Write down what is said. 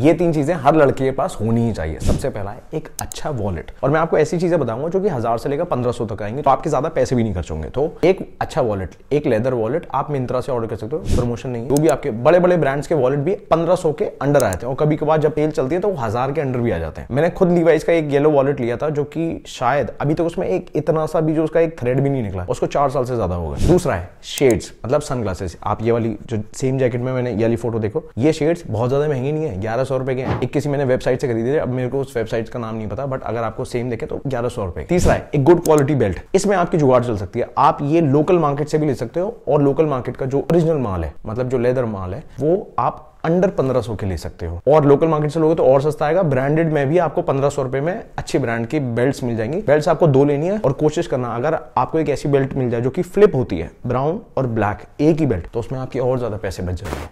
ये तीन चीजें हर लड़के के पास होनी ही चाहिए सबसे पहला है एक अच्छा वॉलेट और मैं आपको ऐसी चीजें बताऊंगा जो कि हजार से लेकर पंद्रह सौ तक आएंगे तो आपके ज्यादा पैसे भी नहीं खर्च होंगे तो एक अच्छा वॉलेट एक लेदर वॉलेट आप मिंत्रा से ऑर्डर कर सकते हो प्रमोशन नहीं वो भी आपके बड़े बड़े ब्रांड्स के वॉलेट भी पंद्रह सौ के अंडर आते हैं और कभी कभार जब तेल चलती है तो वो हजार के अंडर भी आ जाते हैं मैंने खुद लिवाइस का एक येलो वॉलेट लिया था जो कि शायद अभी तक उसमें एक इतना सा भी जो उसका एक थ्रेड भी नहीं निकला उसको चार साल से ज्यादा होगा दूसरा है शेड्स मतलब सनग्लासेस आप ये वाली जो सेम जैकेट में मैंने ये वाली फोटो देखो ये शेड्स बहुत ज्यादा महंगी नहीं है ग्यारह ग्यारह सौ रुपए के एक इक्कीस मैंने वेबसाइट से खरीदे थे अब मेरे को उस वेबसाइट का नाम नहीं पता बट अगर आपको सेम देखे तो ग्यारह सौ रुपए तीसरा है एक गुड क्वालिटी बेल्ट इसमें आपकी जुगाड़ चल सकती है आप ये लोकल मार्केट से भी ले सकते हो और लोकल मार्केट का जो ओरिजिनल माल है मतलब जो लेदर माल है वो आप अंडर पंद्रह सौ के ले सकते हो और लोकल मार्केट से लोगे तो और सस्ता आएगा ब्रांडेड में भी आपको पंद्रह सौ रुपए में अच्छे ब्रांड की बेल्ट मिल जाएंगी बेल्ट आपको दो लेनी है और कोशिश करना अगर आपको एक ऐसी बेल्ट मिल जाए जो कि फ्लिप होती है ब्राउन और ब्लैक एक ही बेल्ट तो उसमें आपके और ज्यादा पैसे बच जाएंगे